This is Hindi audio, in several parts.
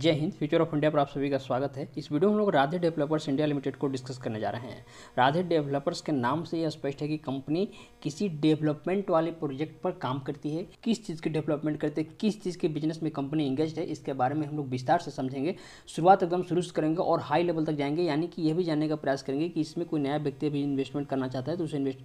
जय हिंद फ्यूचर ऑफ इंडिया पर आप सभी का स्वागत है इस वीडियो में हम लोग राधे डेवलपर्स इंडिया लिमिटेड को डिस्कस करने जा रहे हैं राधे डेवलपर्स के नाम से यह स्पष्ट है कि कंपनी किसी डेवलपमेंट वाले प्रोजेक्ट पर काम करती है किस चीज़ की डेवलपमेंट करते हैं किस चीज़ के बिजनेस में कंपनी इंगेज है इसके बारे में हम लोग विस्तार से समझेंगे शुरुआत एकदम शुरू से करेंगे और हाई लेवल तक जाएंगे यानी कि यह भी जानने का प्रयास करेंगे कि इसमें कोई नया व्यक्ति अभी इन्वेस्टमेंट करना चाहता है तो उसे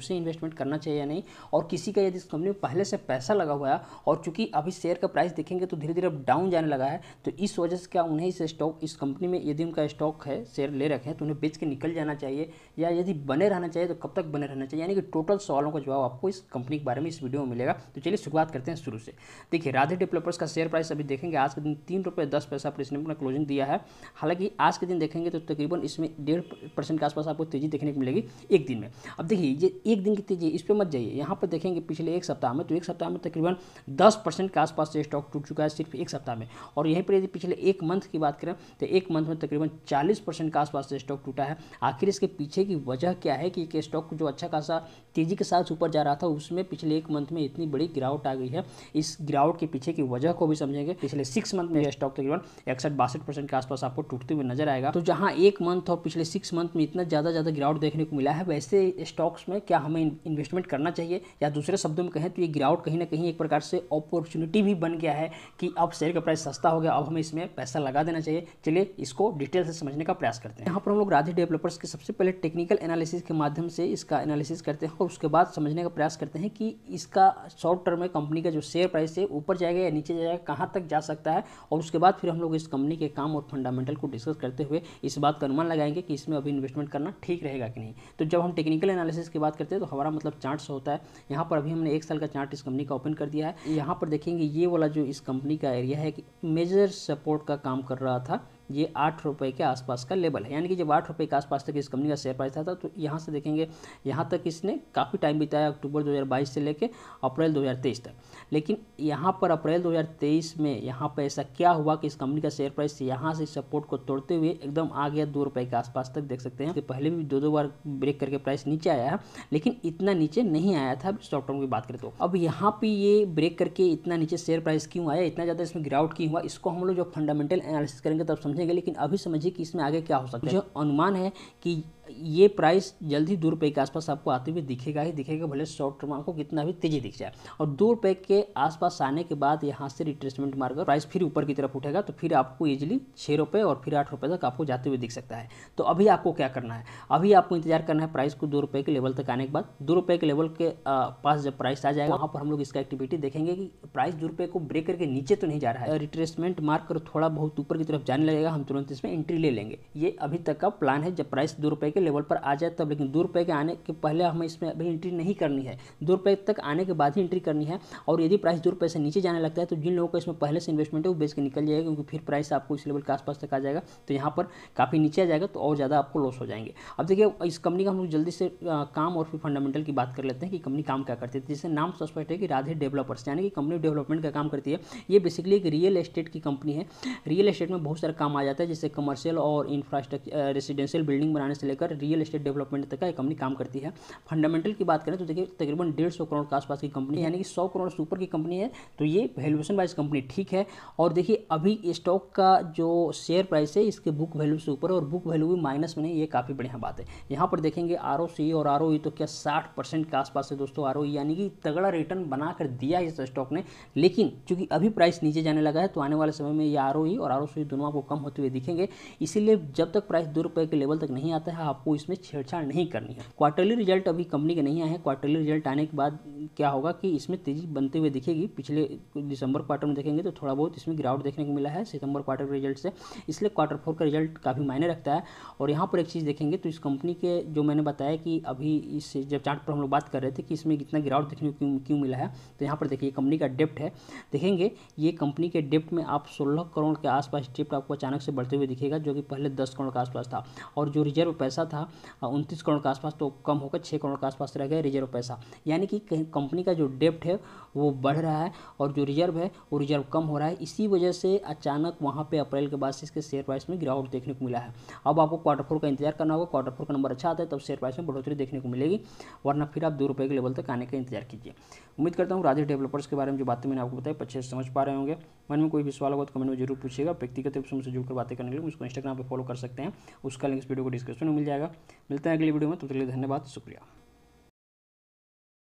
उसे इन्वेस्टमेंट करना चाहिए या नहीं और किसी का यदि इस कंपनी में पहले से पैसा लगा हुआ है और चूंकि अभी शेयर का प्राइस देखेंगे तो धीरे धीरे अब डाउन जाने लगा है तो इस वजह से क्या उन्हें इस स्टॉक इस कंपनी में यदि उनका स्टॉक है शेयर ले रखे हैं तो उन्हें बेच के निकल जाना चाहिए या यदि बने रहना चाहिए तो कब तक बने रहना चाहिए यानी कि टोटल सवालों का जवाब आपको इस कंपनी के बारे में इस वीडियो में मिलेगा तो चलिए शुरुआत करते हैं शुरू से देखिए राधे डेवलपर्स का शेयर प्राइस अभी देखेंगे आज के दिन तीन रुपये दस पैसा पर इसने अपना क्लोजिंग दिया है हालांकि आज के दिन देखेंगे तो तकरीबन इसमें डेढ़ परसेंट के आसपास आपको तेजी देखने को मिलेगी एक दिन में अब देखिए ये एक दिन की तेजी इस पर मत जाइए यहाँ पर देखेंगे पिछले एक सप्ताह में तो एक सप्ताह में तकरीबन दस परसेंट के आसपास ये स्टॉक टूट चुका है सिर्फ एक सप्ताह में और यहीं पर यदि पिछले एक मंथ की बात करें तो एक मंथ में तकरीबन चालीस परसेंट के आसपास स्टॉक टूटा है आखिर इसके पीछे की वजह क्या है कि एक स्टॉक जो अच्छा खासा तेज़ी के साथ ऊपर जा रहा था उसमें पिछले एक मंथ में इतनी बड़ी गिरावट आ गई है इस गिरावट के पीछे की वजह को भी समझेंगे पिछले सिक्स मंथ में स्टॉक तकरीबन इकसठ बासठ के आसपास आपको टूटते हुए नजर आएगा तो जहाँ एक मंथ और पिछले सिक्स मंथ में इतना ज़्यादा ज़्यादा गिरावट देखने को मिला है वैसे स्टॉक्स में क्या हमें इन्वेस्टमेंट करना चाहिए या दूसरे शब्दों में कहें तो ये गिरावट कहीं ना कहीं एक प्रकार से अपॉर्चुनिटी भी बन गया है कि अब शेयर का प्राइस सस्ता हो गया अब हमें इसमें पैसा लगा देना चाहिए चलिए इसको डिटेल से समझने का प्रयास करते हैं यहाँ पर हम लोग राधे डेवलपर्स के सबसे पहले टेक्निकल एनालिसिस के माध्यम से इसका एनालिसिस करते हैं और उसके बाद समझने का प्रयास करते हैं कि इसका शॉर्ट टर्म में कंपनी का जो शेयर प्राइस है ऊपर जाएगा या नीचे जाएगा कहाँ तक जा सकता है और उसके बाद फिर हम लोग इस कंपनी के काम और फंडामेंटल को डिस्कस करते हुए इस बात का अनुमान लगाएंगे कि इसमें अभी इन्वेस्टमेंट करना ठीक रहेगा कि नहीं तो जब हम टेक्निकल एनालिसिस की बात करते हैं तो हमारा मतलब चार्ट होता है यहाँ पर अभी हमने एक साल का चार्ट इस कंपनी का ओपन कर दिया है यहाँ पर देखेंगे ये वाला जो इस कंपनी का एरिया है कि मेजर सपोर्ट का काम कर रहा था ये आठ रुपये के आसपास का लेवल है यानी कि जब आठ रुपये के आसपास तक इस कंपनी का शेयर प्राइस था, था तो, तो यहाँ से देखेंगे यहाँ तक इसने काफ़ी टाइम बिताया अक्टूबर 2022 से लेके अप्रैल 2023 तक लेकिन यहाँ पर अप्रैल 2023 में यहाँ पर ऐसा क्या हुआ कि इस कंपनी का शेयर प्राइस यहाँ से सपोर्ट को तोड़ते हुए एकदम आ गया दो रुपये के आसपास तक देख सकते हैं कि पहले भी दो दो बार ब्रेक करके प्राइस नीचे आया है लेकिन इतना नीचे नहीं आया था शॉर्ट टर्म की बात करें तो अब यहाँ पर ये ब्रेक करके इतना नीचे शेयर प्राइस क्यों आया इतना ज़्यादा इसमें गिरावट क्यों हुआ इसको हम लोग जब फंडामेंटल एनालिसिस करेंगे तब समझ समझेंगे लेकिन अभी समझिए कि इसमें आगे क्या हो सकता है मुझे तो अनुमान है कि ये प्राइस जल्द ही दो रुपये के आसपास आपको आते हुए दिखेगा ही दिखेगा भले शॉर्ट टर्म आपको कितना भी तेजी दिख जाए और दो रुपये के आसपास आने के बाद यहाँ से रिट्रेसमेंट मारकर प्राइस फिर ऊपर की तरफ उठेगा तो फिर आपको ईजिली छः रुपये और फिर आठ रुपये तक आपको जाते हुए दिख सकता है तो अभी आपको क्या करना है अभी आपको इंतजार करना है प्राइस को दो रुपये के लेवल तक आने के बाद दो रुपये के लेवल के पास जब प्राइस आ जाएगा वहाँ पर हम लोग इसका एक्टिविटी देखेंगे कि प्राइस दो रुपये को ब्रेक करके नीचे तो नहीं जा रहा है रिट्रेसमेंट मार्क कर थोड़ा बहुत ऊपर की तरफ जाने लगेगा हम तुरंत इसमें एंट्री ले लेंगे ये अभी तक का प्लान है जब प्राइस दो रुपये के लेवल पर आ जाए तब लेकिन दो रुपये के आने के पहले हमें इसमें अभी एंट्री नहीं करनी है दो रुपये तक आने के बाद ही एंट्री करनी है और यदि प्राइस दो रुपये से नीचे जाने लगता है तो जिन लोगों को इसमें पहले से इन्वेस्टमेंट है वो बेच के निकल जाएगा क्योंकि फिर प्राइस आपको इस लेवल के आसपास तक आ जाएगा तो यहाँ पर काफ़ी नीचे आ जाएगा तो और ज़्यादा आपको लॉस हो जाएंगे अब देखिए इस कंपनी का हम लोग जल्दी से काम और फिर फंडामेंटल की बात कर लेते हैं कि कंपनी काम क्या करती है जिससे नाम स्पष्ट है कि राधे डेवलपर्स यानी कि कंपनी डेवलपमेंट का काम करती है ये बेसिकली एक रियल एस्टेट की कंपनी है रियल एस्टेट में बहुत सारा काम आ जाता है जैसे कमर्शियल और इंफ्रास्ट्रक्चर रेसिडेंशियल बिल्डिंग बनाने से लेकर लेकर रियल एस्टेट डेवलपमेंट तक का एक कंपनी काम करती है फंडामेंटल की बात करें तो देखिए तकरीबन डेढ़ सौ करोड़ के आसपास की कंपनी यानी कि सौ करोड़ से ऊपर की कंपनी है तो ये वैल्यूएशन वाइज कंपनी ठीक है और देखिए अभी स्टॉक का जो शेयर प्राइस है इसके बुक वैल्यू से ऊपर और बुक वैल्यू भी माइनस में नहीं ये काफ़ी बढ़िया बात है यहाँ पर देखेंगे आर और आर तो क्या साठ के आसपास है दोस्तों आर यानी कि तगड़ा रिटर्न बनाकर कर दिया इस स्टॉक ने लेकिन चूंकि अभी प्राइस नीचे जाने लगा है तो आने वाले समय में ये आर और आर दोनों आपको कम होते हुए दिखेंगे इसीलिए जब तक प्राइस दो रुपये के लेवल तक नहीं आता है आपको इसमें छेड़छाड़ नहीं करनी है क्वार्टरली रिजल्ट अभी कंपनी के नहीं आए हैं क्वार्टरली रिजल्ट आने के बाद क्या होगा कि इसमें तेजी बनते हुए दिखेगी पिछले दिसंबर क्वार्टर में देखेंगे तो थोड़ा बहुत इसमें गिरावट देखने को मिला है सितंबर क्वार्टर के रिजल्ट से इसलिए क्वार्टर फोर का रिजल्ट काफ़ी मायने रखता है और यहाँ पर एक चीज़ देखेंगे तो इस कंपनी के जो मैंने बताया कि अभी इस जब चार्ट पर हम लोग बात कर रहे थे कि इसमें कितना गिरावट देखने को क्यों, क्यों मिला है तो यहाँ पर देखिए कंपनी का डेप्ट है देखेंगे ये कंपनी के डेप्ट में आप सोलह करोड़ के आसपास डेप्ट आपको अचानक से बढ़ते हुए दिखेगा जो कि पहले दस करोड़ के आसपास था और जो रिजर्व पैसा पैसा था उनतीस करोड़ के आसपास तो कम होकर छः करोड़ के आसपास रह गया रिजर्व पैसा यानी कि कंपनी का जो डेप्ट है वो बढ़ रहा है और जो रिजर्व है वो रिजर्व कम हो रहा है इसी वजह से अचानक वहाँ पर अप्रैल के बाद से इसके शेयर प्राइस में गिरावट देखने को मिला है अब आपको क्वार्टर फोर का इंतजार करना होगा क्वार्टर फोर का नंबर अच्छा आता है तब शेयर प्राइस में बढ़ोतरी देखने को मिलेगी वरना फिर आप दो रुपये के लेवल तक आने का इंतजार कीजिए उम्मीद करता हूँ राजेश डेवलपर्स के बारे में जो बातें मैंने आपको बताई अच्छे से समझ पा रहे होंगे मन में कोई भी सवाल होगा तो कमेंट में जरूर पूछेगा व्यक्तिगत रूप से मुझसे जुड़कर बातें करने के लिए मुझको इंस्टाग्राम पर फॉलो कर सकते हैं उसका लिंक इस वीडियो को डिस्क्रिप्शन में मिल जाएगा जाएगा मिलते हैं अगली वीडियो में तब तक के लिए धन्यवाद शुक्रिया